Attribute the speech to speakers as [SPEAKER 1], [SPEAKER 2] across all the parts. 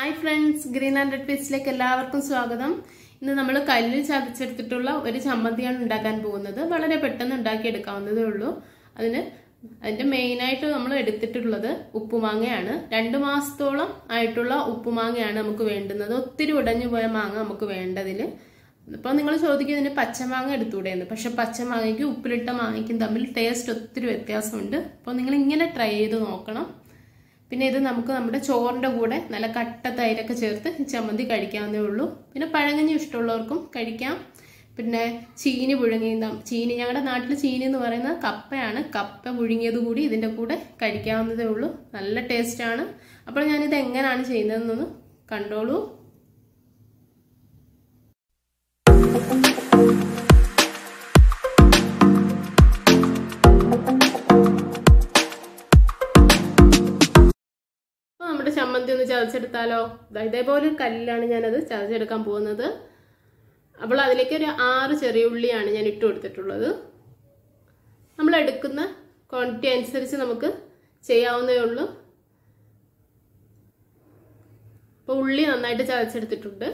[SPEAKER 1] hi friends green and red പേസ്റ്റിലേക്ക് എല്ലാവർക്കും സ്വാഗതം ഇന്ന് നമ്മൾ കല്ലിൽ ചതച്ചെടുത്തിട്ടുള്ള ഒരു ചമ്മന്തിയാണ് ഉണ്ടാക്കാൻ പോകുന്നത് വളരെ പെട്ടെന്ന് ഉണ്ടാക്കിയെടുക്കാവുന്നതേ ഉള്ളൂ അതിന് അതിൻ്റെ മെയിനായിട്ട് നമ്മൾ എടുത്തിട്ടുള്ളത് ഉപ്പുമാങ്ങയാണ് രണ്ട് മാസത്തോളം ആയിട്ടുള്ള ഉപ്പുമാങ്ങയാണ് നമുക്ക് വേണ്ടുന്നത് ഒത്തിരി ഉടഞ്ഞു പോയ മാങ്ങ നമുക്ക് വേണ്ടതിൽ അപ്പോൾ നിങ്ങൾ ചോദിക്കും ഇതിന് പച്ചമാങ്ങ എടുത്തുകൂടെയെന്ന് പക്ഷെ പച്ചമാങ്ങയ്ക്കും ഉപ്പിലിട്ട മാങ്ങയ്ക്കും തമ്മിൽ ടേസ്റ്റ് ഒത്തിരി വ്യത്യാസമുണ്ട് അപ്പോൾ നിങ്ങൾ ഇങ്ങനെ ട്രൈ ചെയ്ത് നോക്കണം പിന്നെ ഇത് നമുക്ക് നമ്മുടെ ചോറിൻ്റെ കൂടെ നല്ല കട്ട തൈരൊക്കെ ചേർത്ത് ചമ്മന്തി കഴിക്കാവുന്നേ ഉള്ളൂ പിന്നെ പഴങ്ങഞ്ഞി ഇഷ്ടമുള്ളവർക്കും കഴിക്കാം പിന്നെ ചീനി പുഴുങ്ങിയ ചീനി ഞങ്ങളുടെ നാട്ടിൽ ചീനി എന്ന് പറയുന്നത് കപ്പയാണ് കപ്പ പുഴുങ്ങിയത് കൂടി ഇതിൻ്റെ കൂടെ കഴിക്കാവുന്നതേ ഉള്ളൂ നല്ല ടേസ്റ്റാണ് അപ്പോൾ ഞാനിത് എങ്ങനെയാണ് ചെയ്യുന്നതെന്നൊന്ന് കണ്ടോളൂ ആദ്യം ഒന്ന് ചതച്ചെടുത്താലോ ഇതേപോലെ കല്ലിലാണ് ഞാനത് ചതച്ചെടുക്കാൻ പോകുന്നത് അപ്പോൾ അതിലേക്ക് ഒരു ആറ് ചെറിയ ഉള്ളിയാണ് ഞാൻ ഇട്ട് കൊടുത്തിട്ടുള്ളത് നമ്മൾ എടുക്കുന്ന ക്വാണ്ടിറ്റി അനുസരിച്ച് നമുക്ക് ചെയ്യാവുന്നേ ഉള്ളൂ അപ്പോൾ ഉള്ളി നന്നായിട്ട് ചതച്ചെടുത്തിട്ടുണ്ട്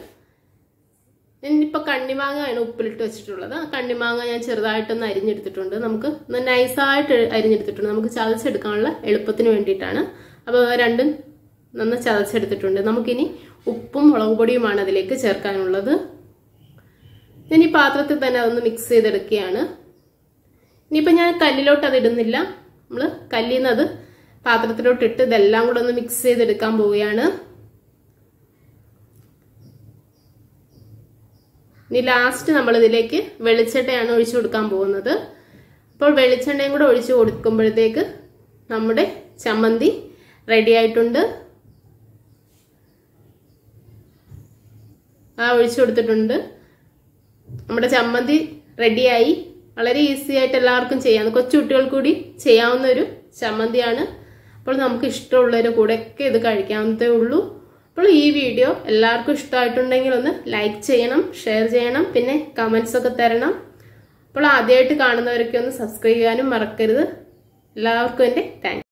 [SPEAKER 1] ഇനിയിപ്പോൾ കണ്ണിമാങ്ങയാണ് ഉപ്പിലിട്ട് വെച്ചിട്ടുള്ളത് ആ കണ്ണിമാങ്ങ ഞാൻ ചെറുതായിട്ടൊന്ന് അരിഞ്ഞെടുത്തിട്ടുണ്ട് നമുക്ക് നൈസായിട്ട് അരിഞ്ഞെടുത്തിട്ടുണ്ട് നമുക്ക് ചതച്ചെടുക്കാനുള്ള എളുപ്പത്തിന് വേണ്ടിയിട്ടാണ് അപ്പോൾ രണ്ടും നന്ന് ചതച്ചെടുത്തിട്ടുണ്ട് നമുക്കിനി ഉപ്പും മുളക് പൊടിയുമാണ് അതിലേക്ക് ചേർക്കാനുള്ളത് ഞാൻ ഈ പാത്രത്തിൽ തന്നെ അതൊന്ന് മിക്സ് ചെയ്തെടുക്കുകയാണ് ഇനിയിപ്പോൾ ഞാൻ കല്ലിലോട്ട് അത് ഇടുന്നില്ല നമ്മൾ കല്ലിൽ നിന്ന് അത് പാത്രത്തിലോട്ട് ഇട്ട് ഇതെല്ലാം കൂടെ ഒന്ന് മിക്സ് ചെയ്തെടുക്കാൻ പോവുകയാണ് ഇനി ലാസ്റ്റ് നമ്മൾ ഇതിലേക്ക് വെളിച്ചെണ്ണയാണ് ഒഴിച്ചു കൊടുക്കാൻ പോകുന്നത് അപ്പോൾ വെളിച്ചെണ്ണയും കൂടെ ഒഴിച്ചു കൊടുക്കുമ്പോഴത്തേക്ക് നമ്മുടെ ചമ്മന്തി റെഡി ആയിട്ടുണ്ട് ആ ഒഴിച്ചു കൊടുത്തിട്ടുണ്ട് നമ്മുടെ ചമ്മന്തി റെഡിയായി വളരെ ഈസി ആയിട്ട് എല്ലാവർക്കും ചെയ്യാം കൊച്ചു കുട്ടികൾ കൂടി ചെയ്യാവുന്ന ഒരു ചമ്മന്തിയാണ് അപ്പോൾ നമുക്ക് ഇഷ്ടമുള്ളവരുടെ കൂടെയൊക്കെ ഇത് കഴിക്കാവുന്നതേ ഉള്ളൂ അപ്പോൾ ഈ വീഡിയോ എല്ലാവർക്കും ഇഷ്ടമായിട്ടുണ്ടെങ്കിൽ ഒന്ന് ലൈക്ക് ചെയ്യണം ഷെയർ ചെയ്യണം പിന്നെ കമൻസൊക്കെ ഒക്കെ തരണം അപ്പോൾ ആദ്യമായിട്ട് കാണുന്നവരൊക്കെ ഒന്ന് സബ്സ്ക്രൈബ് ചെയ്യാനും മറക്കരുത് എല്ലാവർക്കും എൻ്റെ താങ്ക്സ്